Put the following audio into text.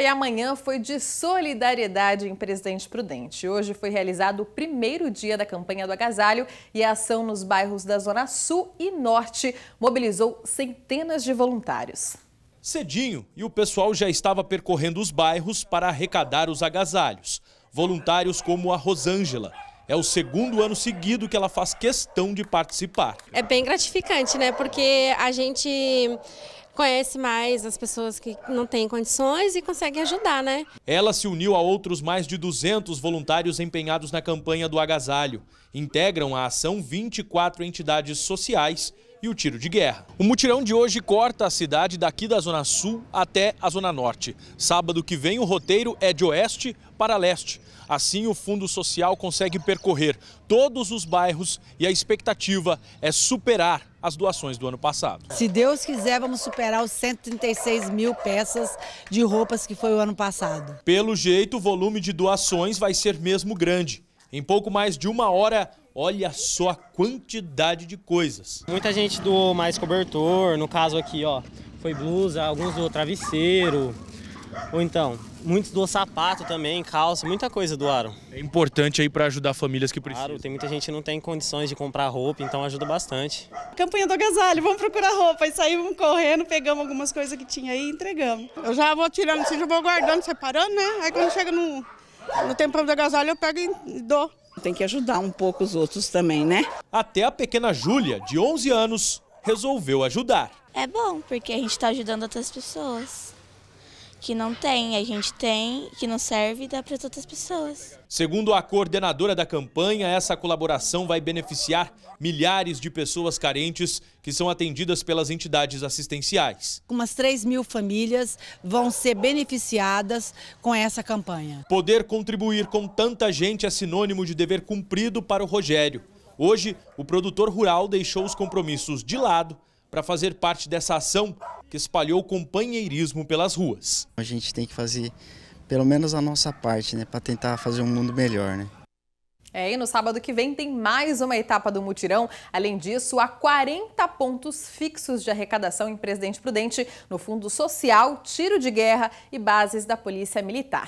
E amanhã foi de solidariedade em Presidente Prudente. Hoje foi realizado o primeiro dia da campanha do agasalho e a ação nos bairros da Zona Sul e Norte mobilizou centenas de voluntários. Cedinho, e o pessoal já estava percorrendo os bairros para arrecadar os agasalhos. Voluntários como a Rosângela, é o segundo ano seguido que ela faz questão de participar. É bem gratificante, né? Porque a gente conhece mais as pessoas que não têm condições e consegue ajudar, né? Ela se uniu a outros mais de 200 voluntários empenhados na campanha do agasalho. Integram a ação 24 entidades sociais e o tiro de guerra. O mutirão de hoje corta a cidade daqui da Zona Sul até a Zona Norte. Sábado que vem o roteiro é de oeste para leste. Assim, o Fundo Social consegue percorrer todos os bairros e a expectativa é superar as doações do ano passado. Se Deus quiser, vamos superar os 136 mil peças de roupas que foi o ano passado. Pelo jeito, o volume de doações vai ser mesmo grande. Em pouco mais de uma hora, Olha só a quantidade de coisas. Muita gente doou mais cobertor, no caso aqui, ó, foi blusa, alguns doou travesseiro, ou então, muitos doou sapato também, calça, muita coisa doaram. É importante aí para ajudar famílias que precisam. Claro, tem muita gente que não tem condições de comprar roupa, então ajuda bastante. Campanha do agasalho, vamos procurar roupa. E saímos correndo, pegamos algumas coisas que tinha aí e entregamos. Eu já vou tirando assim, já vou guardando, separando, né? Aí quando chega no, no tempo do agasalho eu pego e dou tem que ajudar um pouco os outros também, né? Até a pequena Júlia, de 11 anos, resolveu ajudar. É bom, porque a gente está ajudando outras pessoas que não tem, a gente tem, que não serve e dá para outras pessoas. Segundo a coordenadora da campanha, essa colaboração vai beneficiar milhares de pessoas carentes que são atendidas pelas entidades assistenciais. Umas 3 mil famílias vão ser beneficiadas com essa campanha. Poder contribuir com tanta gente é sinônimo de dever cumprido para o Rogério. Hoje, o produtor rural deixou os compromissos de lado para fazer parte dessa ação que espalhou companheirismo pelas ruas. A gente tem que fazer pelo menos a nossa parte, né, para tentar fazer um mundo melhor, né? É, e no sábado que vem tem mais uma etapa do mutirão. Além disso, há 40 pontos fixos de arrecadação em Presidente Prudente, no Fundo Social, Tiro de Guerra e bases da Polícia Militar.